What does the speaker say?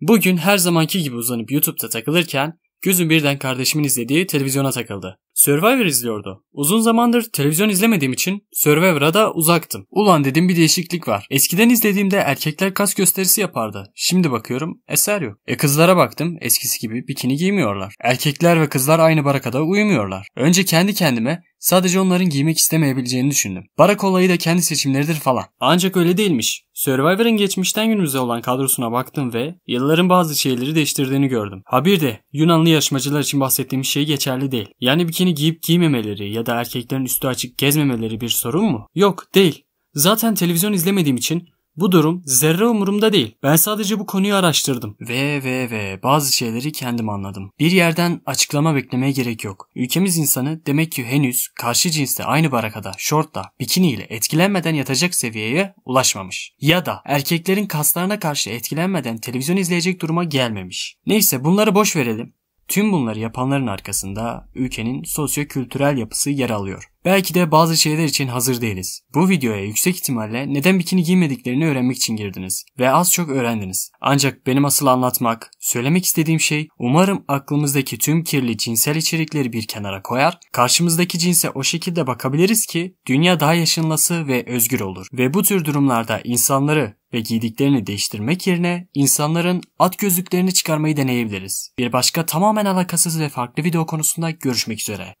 Bugün her zamanki gibi uzanıp YouTube'da takılırken gözüm birden kardeşimin izlediği televizyona takıldı. Survivor izliyordu. Uzun zamandır televizyon izlemediğim için Survivor'a da uzaktım. Ulan dedim bir değişiklik var. Eskiden izlediğimde erkekler kas gösterisi yapardı. Şimdi bakıyorum eser yok. E kızlara baktım eskisi gibi bikini giymiyorlar. Erkekler ve kızlar aynı barakada uyumuyorlar. Önce kendi kendime Sadece onların giymek istemeyebileceğini düşündüm. Barak olayı da kendi seçimleridir falan. Ancak öyle değilmiş. Survivor'ın geçmişten günümüze olan kadrosuna baktım ve yılların bazı şeyleri değiştirdiğini gördüm. Ha bir de Yunanlı yarışmacılar için bahsettiğim şey geçerli değil. Yani bir bikini giyip giymemeleri ya da erkeklerin üstü açık gezmemeleri bir sorun mu? Yok değil. Zaten televizyon izlemediğim için bu durum zerre umurumda değil. Ben sadece bu konuyu araştırdım. Ve ve ve bazı şeyleri kendim anladım. Bir yerden açıklama beklemeye gerek yok. Ülkemiz insanı demek ki henüz karşı cinste aynı barakada, şortla, bikiniyle etkilenmeden yatacak seviyeye ulaşmamış. Ya da erkeklerin kaslarına karşı etkilenmeden televizyon izleyecek duruma gelmemiş. Neyse bunları boş verelim. Tüm bunları yapanların arkasında ülkenin sosyo-kültürel yapısı yer alıyor. Belki de bazı şeyler için hazır değiliz. Bu videoya yüksek ihtimalle neden bikini giymediklerini öğrenmek için girdiniz ve az çok öğrendiniz. Ancak benim asıl anlatmak, söylemek istediğim şey umarım aklımızdaki tüm kirli cinsel içerikleri bir kenara koyar, karşımızdaki cinse o şekilde bakabiliriz ki dünya daha yaşınlası ve özgür olur. Ve bu tür durumlarda insanları ve giydiklerini değiştirmek yerine insanların at gözlüklerini çıkarmayı deneyebiliriz. Bir başka tamamen alakasız ve farklı video konusunda görüşmek üzere.